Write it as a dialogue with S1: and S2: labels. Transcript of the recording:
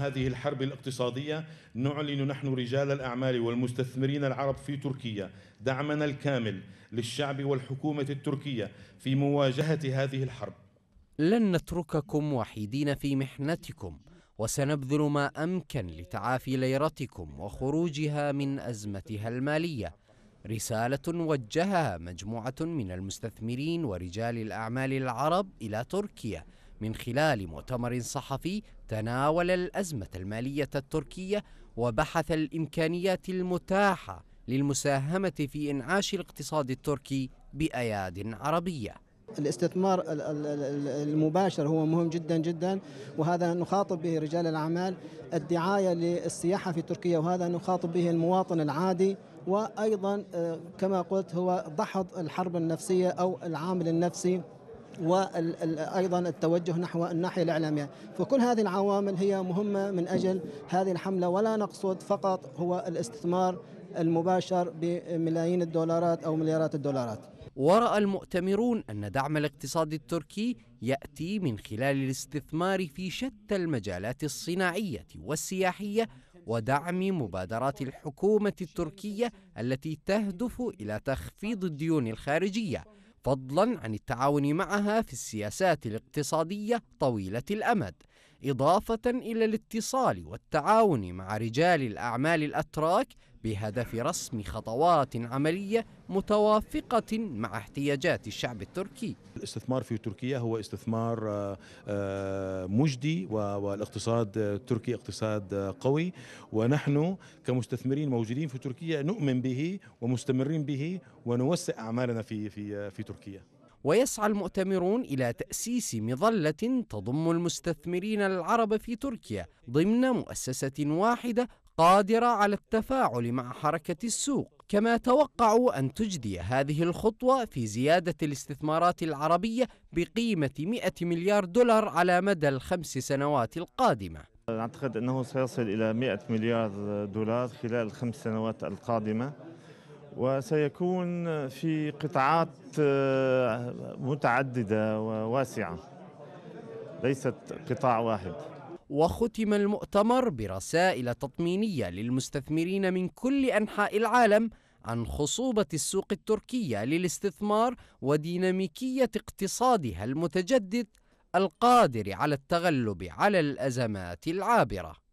S1: هذه الحرب الاقتصادية نعلن نحن رجال الأعمال والمستثمرين العرب في تركيا دعمنا الكامل للشعب والحكومة التركية في مواجهة هذه الحرب لن نترككم وحيدين في محنتكم وسنبذل ما أمكن لتعافي ليرتكم وخروجها من أزمتها المالية رسالة وجهها مجموعة من المستثمرين ورجال الأعمال العرب إلى تركيا من خلال مؤتمر صحفي تناول الأزمة المالية التركية وبحث الإمكانيات المتاحة للمساهمة في إنعاش الاقتصاد التركي بأياد عربية
S2: الاستثمار المباشر هو مهم جدا جدا وهذا نخاطب به رجال الأعمال الدعاية للسياحة في تركيا وهذا نخاطب به المواطن العادي وأيضا آه، كما قلت هو دحض الحرب النفسية أو العامل النفسي وايضا التوجه نحو الناحيه الاعلاميه، فكل هذه العوامل هي مهمه من اجل هذه الحمله ولا نقصد فقط هو الاستثمار المباشر بملايين الدولارات او مليارات الدولارات.
S1: وراى المؤتمرون ان دعم الاقتصاد التركي ياتي من خلال الاستثمار في شتى المجالات الصناعيه والسياحيه ودعم مبادرات الحكومه التركيه التي تهدف الى تخفيض الديون الخارجيه فضلا عن التعاون معها في السياسات الاقتصادية طويلة الأمد إضافة إلى الاتصال والتعاون مع رجال الأعمال الأتراك بهدف رسم خطوات عملية متوافقة مع احتياجات الشعب التركي الاستثمار في تركيا هو استثمار آه، آه، مجدي والاقتصاد التركي اقتصاد قوي ونحن كمستثمرين موجودين في تركيا نؤمن به ومستمرين به ونوسع أعمالنا في, في, في تركيا ويسعى المؤتمرون إلى تأسيس مظلة تضم المستثمرين العرب في تركيا ضمن مؤسسة واحدة قادرة على التفاعل مع حركة السوق كما توقعوا أن تجدي هذه الخطوة في زيادة الاستثمارات العربية بقيمة 100 مليار دولار على مدى الخمس سنوات القادمة أعتقد أنه سيصل إلى 100 مليار دولار خلال الخمس سنوات القادمة وسيكون في قطاعات آه، متعددة وواسعة ليست قطاع واحد وختم المؤتمر برسائل تطمينية للمستثمرين من كل أنحاء العالم عن خصوبة السوق التركية للاستثمار وديناميكية اقتصادها المتجدد القادر على التغلب على الأزمات العابرة